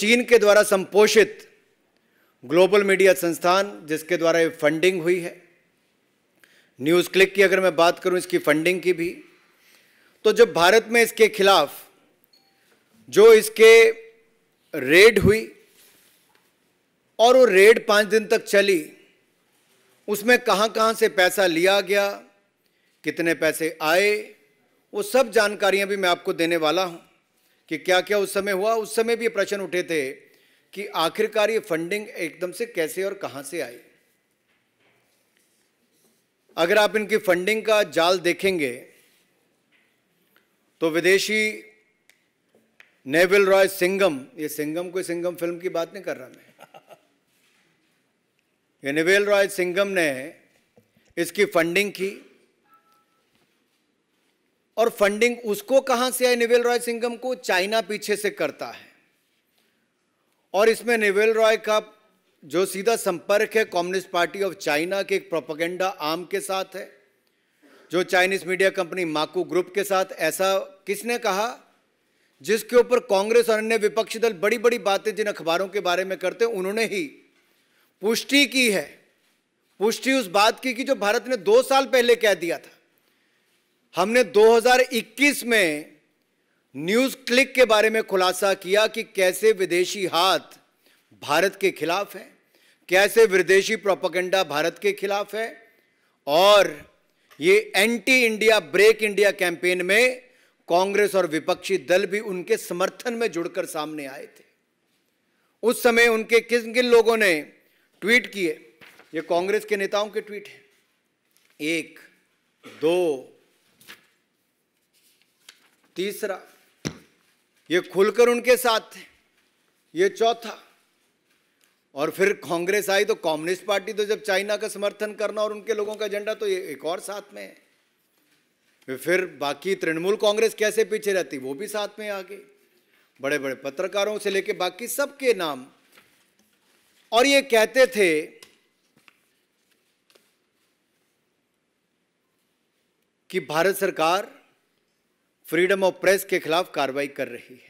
चीन के द्वारा संपोषित ग्लोबल मीडिया संस्थान जिसके द्वारा ये फंडिंग हुई है न्यूज़ क्लिक की अगर मैं बात करूं इसकी फंडिंग की भी तो जब भारत में इसके खिलाफ जो इसके रेड हुई और वो रेड पाँच दिन तक चली उसमें कहां कहां से पैसा लिया गया कितने पैसे आए वो सब जानकारियां भी मैं आपको देने वाला हूं कि क्या क्या उस समय हुआ उस समय भी प्रश्न उठे थे कि आखिरकार ये फंडिंग एकदम से कैसे और कहां से आई अगर आप इनकी फंडिंग का जाल देखेंगे तो विदेशी नेविल रॉय सिंगम ये सिंगम कोई सिंगम फिल्म की बात नहीं कर रहा मैं ये नेविल रॉय सिंगम ने इसकी फंडिंग की और फंडिंग उसको कहां से आई निवेल रॉय सिंघम को चाइना पीछे से करता है और इसमें निवेल रॉय का जो सीधा संपर्क है कम्युनिस्ट पार्टी ऑफ चाइना के एक प्रोपोगेंडा आम के साथ है जो चाइनीज मीडिया कंपनी माकू ग्रुप के साथ ऐसा किसने कहा जिसके ऊपर कांग्रेस और अन्य विपक्षी दल बड़ी बड़ी बातें जिन अखबारों के बारे में करते हैं उन्होंने ही पुष्टि की है पुष्टि उस बात की कि जो भारत ने दो साल पहले कह दिया था हमने 2021 में न्यूज क्लिक के बारे में खुलासा किया कि कैसे विदेशी हाथ भारत के खिलाफ है कैसे विदेशी प्रोपोगंडा भारत के खिलाफ है और ये anti India break India campaign में कांग्रेस और विपक्षी दल भी उनके समर्थन में जुड़कर सामने आए थे उस समय उनके किन किन लोगों ने ट्वीट किए ये कांग्रेस के नेताओं के ट्वीट हैं एक दो तीसरा ये खुलकर उनके साथ थे ये चौथा और फिर कांग्रेस आई तो कम्युनिस्ट पार्टी तो जब चाइना का समर्थन करना और उनके लोगों का एजेंडा तो ये एक और साथ में है फिर बाकी तृणमूल कांग्रेस कैसे पीछे रहती वो भी साथ में आ गई बड़े बड़े पत्रकारों से लेके बाकी सबके नाम और ये कहते थे कि भारत सरकार फ्रीडम ऑफ प्रेस के खिलाफ कार्रवाई कर रही है